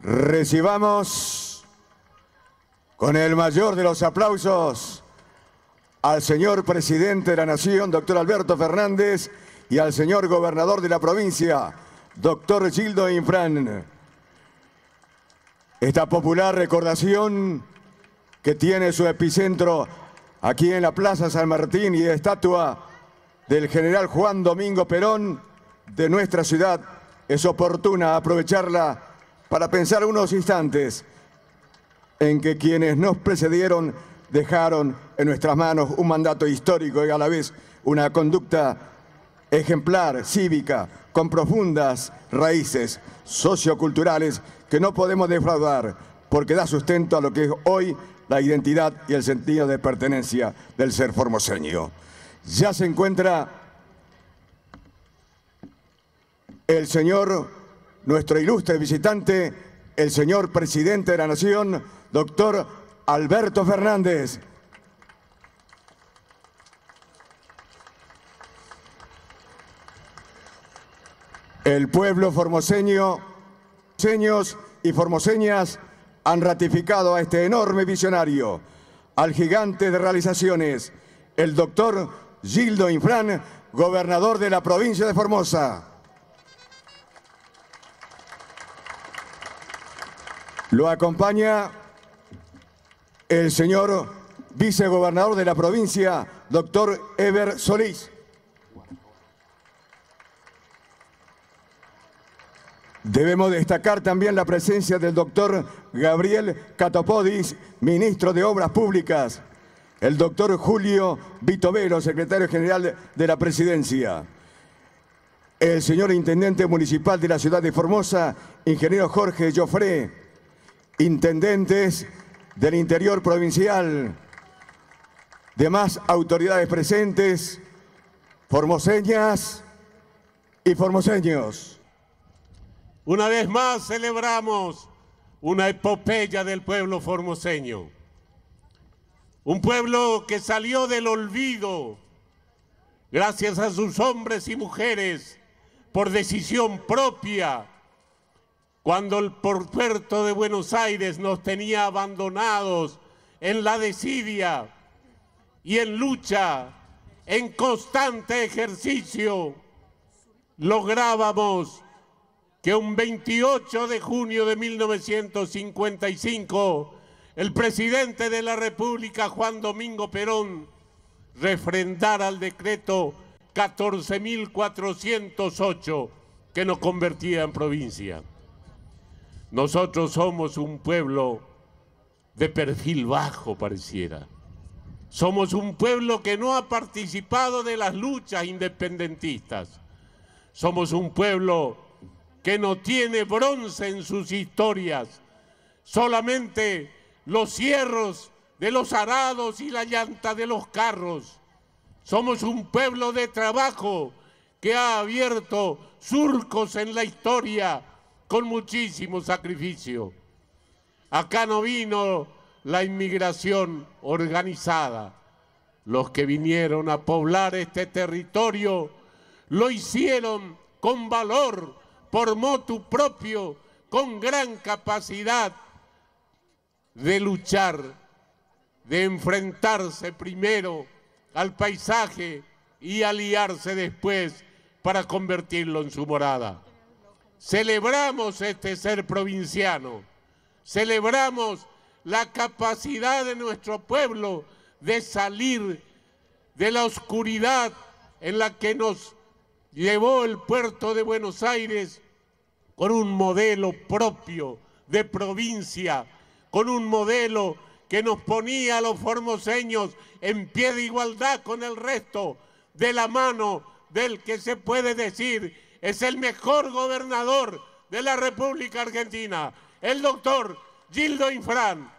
Recibamos con el mayor de los aplausos al señor presidente de la Nación, doctor Alberto Fernández, y al señor gobernador de la provincia, doctor Gildo Infran. Esta popular recordación que tiene su epicentro aquí en la Plaza San Martín y estatua del general Juan Domingo Perón de nuestra ciudad, es oportuna aprovecharla para pensar unos instantes en que quienes nos precedieron dejaron en nuestras manos un mandato histórico y a la vez una conducta ejemplar, cívica, con profundas raíces socioculturales que no podemos defraudar porque da sustento a lo que es hoy la identidad y el sentido de pertenencia del ser formoseño. Ya se encuentra el señor nuestro ilustre visitante, el señor presidente de la Nación, doctor Alberto Fernández. El pueblo formoseño, seños y formoseñas han ratificado a este enorme visionario, al gigante de realizaciones, el doctor Gildo Infrán, gobernador de la provincia de Formosa. Lo acompaña el señor vicegobernador de la provincia, doctor Eber Solís. Debemos destacar también la presencia del doctor Gabriel Catopodis, ministro de Obras Públicas, el doctor Julio Vitovero, secretario general de la Presidencia, el señor intendente municipal de la ciudad de Formosa, ingeniero Jorge Joffre, intendentes del interior provincial, demás autoridades presentes, formoseñas y formoseños. Una vez más celebramos una epopeya del pueblo formoseño. Un pueblo que salió del olvido gracias a sus hombres y mujeres por decisión propia cuando el puerto de Buenos Aires nos tenía abandonados en la desidia y en lucha, en constante ejercicio, lográbamos que un 28 de junio de 1955 el presidente de la República, Juan Domingo Perón, refrendara el decreto 14.408 que nos convertía en provincia. Nosotros somos un pueblo de perfil bajo, pareciera. Somos un pueblo que no ha participado de las luchas independentistas. Somos un pueblo que no tiene bronce en sus historias. Solamente los cierros de los arados y la llanta de los carros. Somos un pueblo de trabajo que ha abierto surcos en la historia con muchísimo sacrificio. Acá no vino la inmigración organizada. Los que vinieron a poblar este territorio lo hicieron con valor, por motu propio, con gran capacidad de luchar, de enfrentarse primero al paisaje y aliarse después para convertirlo en su morada. Celebramos este ser provinciano, celebramos la capacidad de nuestro pueblo de salir de la oscuridad en la que nos llevó el puerto de Buenos Aires con un modelo propio de provincia, con un modelo que nos ponía a los formoseños en pie de igualdad con el resto, de la mano del que se puede decir es el mejor gobernador de la República Argentina, el doctor Gildo Infran.